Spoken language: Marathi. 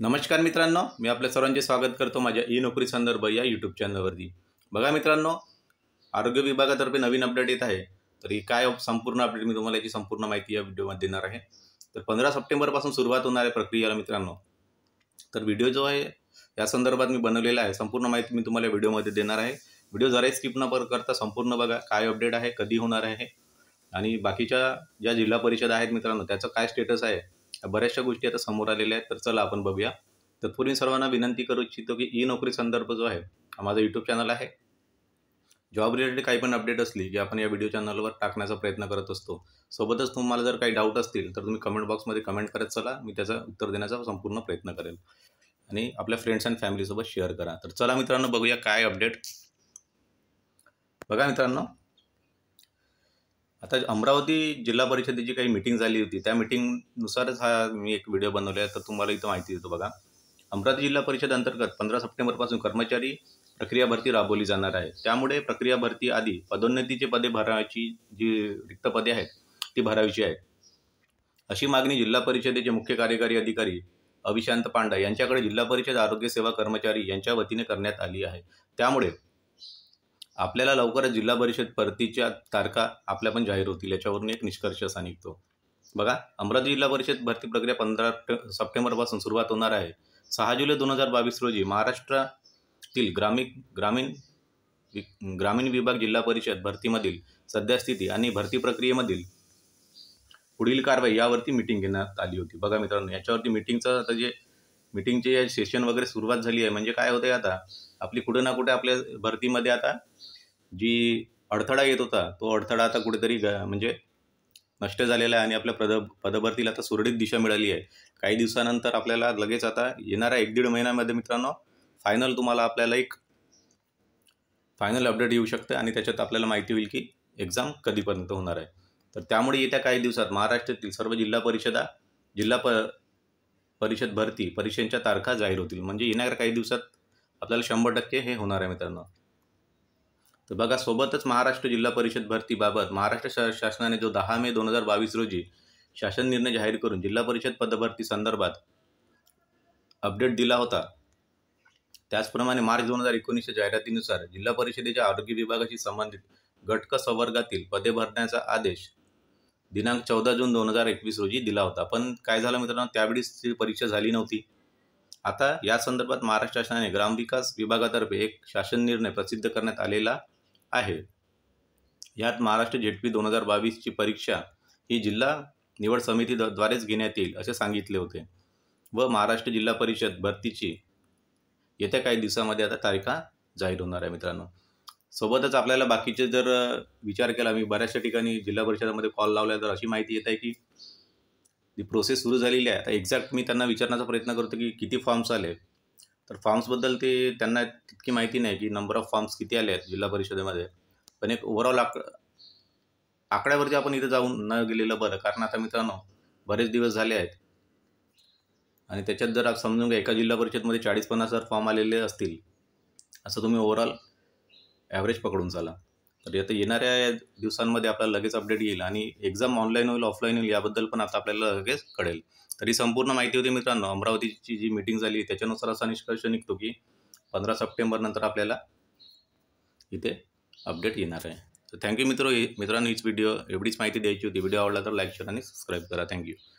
नमस्कार मित्रांनो मी आपल्या सर्वांचे स्वागत करतो माझ्या ई नोकरी संदर्भ या यूट्यूब चॅनलवरती बघा मित्रांनो आरोग्य विभागातर्फे नवीन अपडेट येत आहे तर ही काय संपूर्ण अपडेट मी तुम्हाला याची संपूर्ण माहिती या व्हिडिओमध्ये देणार आहे तर पंधरा सप्टेंबरपासून सुरुवात होणार आहे प्रक्रियेला मित्रांनो तर व्हिडिओ जो आहे या संदर्भात मी बनवलेला आहे संपूर्ण माहिती मी तुम्हाला व्हिडिओमध्ये देणार आहे व्हिडिओ जराही स्किप न करता संपूर्ण बघा काय अपडेट आहे कधी होणार आहे आणि बाकीच्या ज्या जिल्हा परिषद आहेत मित्रांनो त्याचं काय स्टेटस आहे बऱ्याचशा गोष्टी आता समोर आलेल्या आहेत तर चला आपण बघूया तत्पूर्वी सर्वांना विनंती करू इच्छितो की ई नोकरी संदर्भ जो आहे हा माझा यूट्यूब चॅनल आहे जॉब रिलेटेड काही पण अपडेट असली की आपण या व्हिडिओ चॅनलवर टाकण्याचा प्रयत्न करत असतो सोबतच तुम्हाला जर काही डाऊट असतील तर तुम्ही कमेंट बॉक्समध्ये कमेंट करत चला मी त्याचा उत्तर देण्याचा संपूर्ण प्रयत्न करेल आणि आपल्या फ्रेंड्स अँड फॅमिलीसोबत शेअर करा तर चला मित्रांनो बघूया काय अपडेट बघा मित्रांनो आता अमरावती जिल्हा परिषदेची काही मिटिंग झाली होती त्या मिटिंगनुसारच हा मी एक व्हिडिओ बनवला आहे तर तुम्हाला इथं माहिती देतो बघा अमरावती जिल्हा परिषद अंतर्गत पंधरा सप्टेंबरपासून कर्मचारी प्रक्रिया भरती राबवली जाणार आहे त्यामुळे प्रक्रिया भरती आधी पदोन्नतीचे पदे भरायची जी रिक्त पदे आहेत ती भरावीची आहेत अशी मागणी जिल्हा परिषदेचे मुख्य कार्यकारी अधिकारी अविशांत पांडा यांच्याकडे जिल्हा परिषद आरोग्य सेवा कर्मचारी यांच्या वतीने करण्यात आली आहे त्यामुळे आपल्याला लवकरच जिल्हा परिषद भरतीच्या तारखा आपल्या पण जाहीर होतील याच्यावरून एक निष्कर्ष असा निघतो बघा अमरावती जिल्हा परिषद भरती प्रक्रिया पंधरा सप्टेंबरपासून सुरुवात होणार आहे सहा जुलै दोन हजार बावीस रोजी महाराष्ट्रातील ग्रामीण ग्रामीण ग्रामीण विभाग जिल्हा परिषद भरतीमधील सद्यस्थिती आणि भरती प्रक्रियेमधील पुढील कारवाई यावरती मिटिंग घेण्यात आली होती बघा मित्रांनो याच्यावरती मिटिंगचं आता जे मिटिंगचे सेशन वगैरे सुरुवात झाली आहे म्हणजे काय होतंय आता आपली कुठे ना कुठे आपल्या भरतीमध्ये आता जी अडथळा येत होता तो अडथळा आता कुठेतरी म्हणजे नष्ट झालेला आहे आणि आपल्या पद पदभरतीला आता सुरळीत दिशा मिळाली आहे काही दिवसानंतर आपल्याला लगेच आता येणाऱ्या एक दीड महिन्यामध्ये मित्रांनो फायनल तुम्हाला आपल्याला एक फायनल अपडेट येऊ शकतं आणि त्याच्यात आपल्याला माहिती होईल की एक्झाम कधीपर्यंत होणार आहे तर त्यामुळे येत्या काही दिवसात महाराष्ट्रातील सर्व जिल्हा परिषदा जिल्हा प परिषद भरती परीक्षांच्या तारखा जाहीर होतील म्हणजे येणाऱ्या काही दिवसात आपल्याला शंभर टक्के हे होणार आहे मित्रांनो तर बघा सोबतच महाराष्ट्र जिल्हा परिषद भरतीबाबत महाराष्ट्र शा शासनाने जो दहा मे दोन हजार बावीस रोजी शासन निर्णय जाहीर करून जिल्हा परिषद पदभरती संदर्भात अपडेट दिला होता त्याचप्रमाणे मार्च दोन हजार एकोणीसच्या जाहिरातीनुसार जिल्हा परिषदेच्या आरोग्य विभागाशी संबंधित गटक संवर्गातील पदे भरण्याचा आदेश दिनांक चौदा जून दोन हजार एकवीस रोजी दिला होता पण काय झालं मित्रांनो त्यावेळीच ती परीक्षा झाली नव्हती आता या संदर्भात महाराष्ट्र शासनाने ग्रामविकास विभागातर्फे एक शासन निर्णय प्रसिद्ध करण्यात आलेला आहे यात महाराष्ट्र जेटपी दोन हजार बावीसची परीक्षा ही जिल्हा निवड समितीद्वारेच घेण्यात येईल असे सांगितले होते व महाराष्ट्र जिल्हा परिषद भरतीची येत्या काही दिवसामध्ये आता तारीखा जाहीर होणार आहे मित्रांनो सोबतच आपल्याला बाकीचे जर विचार केला मी बऱ्याचशा ठिकाणी जिल्हा परिषदामध्ये कॉल लावला तर अशी माहिती येत आहे की ती प्रोसेस सुरू झालेली आहे आता एक्झॅक्ट मी त्यांना विचारण्याचा प्रयत्न करतो की किती फॉर्म्स आले तर फॉर्म्सबद्दल ते त्यांना तितकी माहिती नाही की नंबर ऑफ फॉर्म्स किती आले आहेत जिल्हा परिषदेमध्ये पण एक ओव्हरऑल आक आकड्यावरती आपण इथे जाऊन न गेलेलं बरं कारण आता मित्रांनो बरेच दिवस झाले आहेत आणि त्याच्यात जर समजून घ्या एका जिल्हा परिषदमध्ये चाळीस पन्नास हजार फॉर्म आलेले असतील असं तुम्ही ओव्हरऑल ॲव्हरेज पकडून चाला तर आता येणाऱ्या दिवसांमध्ये आपल्याला लगेच अपडेट येईल आणि एक्झाम ऑनलाईन होईल ऑफलाईन होईल याबद्दल पण आता आपल्याला लगेच कळेल तरी संपूर्ण माहिती होती मित्रांनो अमरावतीची जी मीटिंग झाली त्याच्यानुसार असा निष्कर्ष निघतो की पंधरा सप्टेंबरनंतर आपल्याला इथे अपडेट येणार आहे तर थँक्यू मित्र मित्रांनो हीच व्हिडिओ एवढीच माहिती द्यायची होती व्हिडिओ आवडला तर लाईक शेअर आणि सबस्क्राईब करा थँक्यू